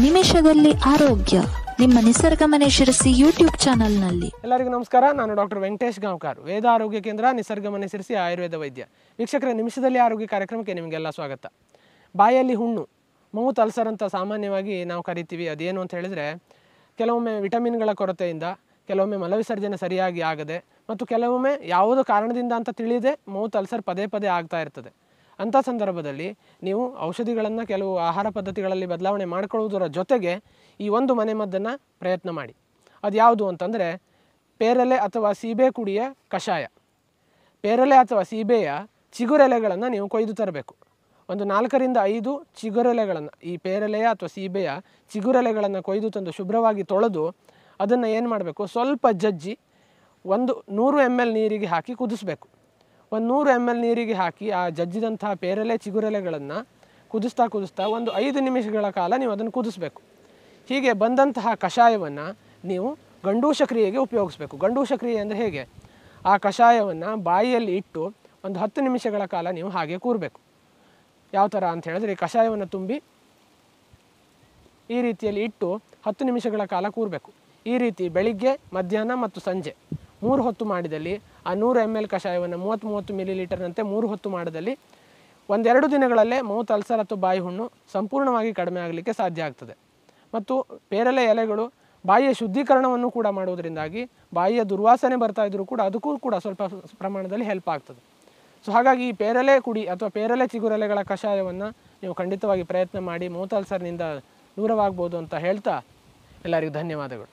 ನಿಮಿಷದಲ್ಲಿ ಆರೋಗ್ಯ ನಿಮ್ಮ ನಿಸರ್ಗ ಮನೆ ಶಿರಸಿ ಯೂಟ್ಯೂಬ್ ಚಾನಲ್ನಲ್ಲಿ ಎಲ್ಲರಿಗೂ ನಮಸ್ಕಾರ ನಾನು ಡಾಕ್ಟರ್ ವೆಂಕಟೇಶ್ ಗಾಂವ್ಕರ್ ವೇದ ಆರೋಗ್ಯ ಕೇಂದ್ರ ನಿಸರ್ಗ ಮನೆ ಶಿರಸಿ ಆಯುರ್ವೇದ ವೈದ್ಯ ವೀಕ್ಷಕರ ನಿಮಿಷದಲ್ಲಿ ಆರೋಗ್ಯ ಕಾರ್ಯಕ್ರಮಕ್ಕೆ ನಿಮಗೆಲ್ಲ ಸ್ವಾಗತ ಬಾಯಲ್ಲಿ ಹುಣ್ಣು ಮೌತ್ ಅಲ್ಸರ್ ಅಂತ ಸಾಮಾನ್ಯವಾಗಿ ನಾವು ಕರಿತೀವಿ ಅದೇನು ಅಂತ ಹೇಳಿದ್ರೆ ಕೆಲವೊಮ್ಮೆ ವಿಟಮಿನ್ಗಳ ಕೊರತೆಯಿಂದ ಕೆಲವೊಮ್ಮೆ ಮಲವಿಸರ್ಜನೆ ಸರಿಯಾಗಿ ಆಗದೆ ಮತ್ತು ಕೆಲವೊಮ್ಮೆ ಯಾವುದೋ ಕಾರಣದಿಂದ ಅಂತ ತಿಳಿಯದೆ ಮೌತ್ ಅಲ್ಸರ್ ಪದೇ ಪದೇ ಆಗ್ತಾ ಇರ್ತದೆ ಅಂಥ ಸಂದರ್ಭದಲ್ಲಿ ನೀವು ಔಷಧಿಗಳನ್ನು ಕೆಲವು ಆಹಾರ ಪದ್ಧತಿಗಳಲ್ಲಿ ಬದಲಾವಣೆ ಮಾಡಿಕೊಳ್ಳುವುದರ ಜೊತೆಗೆ ಈ ಒಂದು ಮನೆಮದ್ದನ್ನು ಪ್ರಯತ್ನ ಮಾಡಿ ಅದು ಯಾವುದು ಅಂತಂದರೆ ಪೇರಲೆ ಅಥವಾ ಸೀಬೆ ಕುಡಿಯ ಕಷಾಯ ಪೇರಲೆ ಅಥವಾ ಸೀಬೆಯ ಚಿಗುರೆಲೆಗಳನ್ನು ನೀವು ಕೊಯ್ದು ತರಬೇಕು ಒಂದು ನಾಲ್ಕರಿಂದ ಐದು ಚಿಗುರೆಲೆಗಳನ್ನು ಈ ಪೇರಲೆಯ ಅಥವಾ ಸೀಬೆಯ ಚಿಗುರೆಲೆಗಳನ್ನು ಕೊಯ್ದು ತಂದು ಶುಭ್ರವಾಗಿ ತೊಳೆದು ಅದನ್ನು ಏನು ಮಾಡಬೇಕು ಸ್ವಲ್ಪ ಜಜ್ಜಿ ಒಂದು ನೂರು ಎಮ್ ಎಲ್ ನೀರಿಗೆ ಹಾಕಿ ಕುದಿಸ್ಬೇಕು ಒಂದು ನೂರು ಎಮ್ ಎಲ್ ನೀರಿಗೆ ಹಾಕಿ ಆ ಜಜ್ಜಿದಂತಹ ಪೇರಲೆ ಚಿಗುರೆಲೆಗಳನ್ನು ಕುದಿಸ್ತಾ ಕುದಿಸ್ತಾ ಒಂದು ಐದು ನಿಮಿಷಗಳ ಕಾಲ ನೀವು ಅದನ್ನು ಕುದಿಸ್ಬೇಕು ಹೀಗೆ ಬಂದಂತಹ ಕಷಾಯವನ್ನು ನೀವು ಗಂಡೂ ಕ್ರಿಯೆಗೆ ಉಪಯೋಗಿಸ್ಬೇಕು ಗಂಡೂ ಕ್ರಿಯೆ ಅಂದರೆ ಹೇಗೆ ಆ ಕಷಾಯವನ್ನು ಬಾಯಿಯಲ್ಲಿ ಇಟ್ಟು ಒಂದು ಹತ್ತು ನಿಮಿಷಗಳ ಕಾಲ ನೀವು ಹಾಗೆ ಕೂರಬೇಕು ಯಾವ ಥರ ಅಂತ ಹೇಳಿದ್ರೆ ಈ ಕಷಾಯವನ್ನು ತುಂಬಿ ಈ ರೀತಿಯಲ್ಲಿ ಇಟ್ಟು ಹತ್ತು ನಿಮಿಷಗಳ ಕಾಲ ಕೂರಬೇಕು ಈ ರೀತಿ ಬೆಳಿಗ್ಗೆ ಮಧ್ಯಾಹ್ನ ಮತ್ತು ಸಂಜೆ ಮೂರು ಹೊತ್ತು ಮಾಡಿದಲ್ಲಿ ಆ ನೂರು ಎಮ್ ಎಲ್ ಕಷಾಯವನ್ನು ಮೂವತ್ತು ಮೂವತ್ತು ಮಿಲಿ ಲೀಟರ್ನಂತೆ ಮೂರು ಹೊತ್ತು ಮಾಡಿದಲ್ಲಿ ಒಂದೆರಡು ದಿನಗಳಲ್ಲೇ ಮೂವತ್ತು ಅಲ್ಸರ್ ಅಥವಾ ಬಾಯಿ ಹುಣ್ಣು ಸಂಪೂರ್ಣವಾಗಿ ಕಡಿಮೆ ಆಗಲಿಕ್ಕೆ ಸಾಧ್ಯ ಆಗ್ತದೆ ಮತ್ತು ಪೇರಲೆ ಎಲೆಗಳು ಬಾಯಿಯ ಶುದ್ಧೀಕರಣವನ್ನು ಕೂಡ ಮಾಡುವುದರಿಂದಾಗಿ ಬಾಯಿಯ ದುರ್ವಾಸನೆ ಬರ್ತಾ ಇದ್ದರೂ ಕೂಡ ಅದಕ್ಕೂ ಕೂಡ ಸ್ವಲ್ಪ ಪ್ರಮಾಣದಲ್ಲಿ ಹೆಲ್ಪ್ ಆಗ್ತದೆ ಸೊ ಹಾಗಾಗಿ ಈ ಪೇರಲೆ ಕುಡಿ ಅಥವಾ ಪೇರಲೆ ಚಿಗುರೆಲೆಗಳ ಕಷಾಯವನ್ನು ನೀವು ಖಂಡಿತವಾಗಿ ಪ್ರಯತ್ನ ಮಾಡಿ ಮೌತ್ ಅಲ್ಸರ್ನಿಂದ ದೂರವಾಗ್ಬೋದು ಅಂತ ಹೇಳ್ತಾ ಎಲ್ಲರಿಗೂ ಧನ್ಯವಾದಗಳು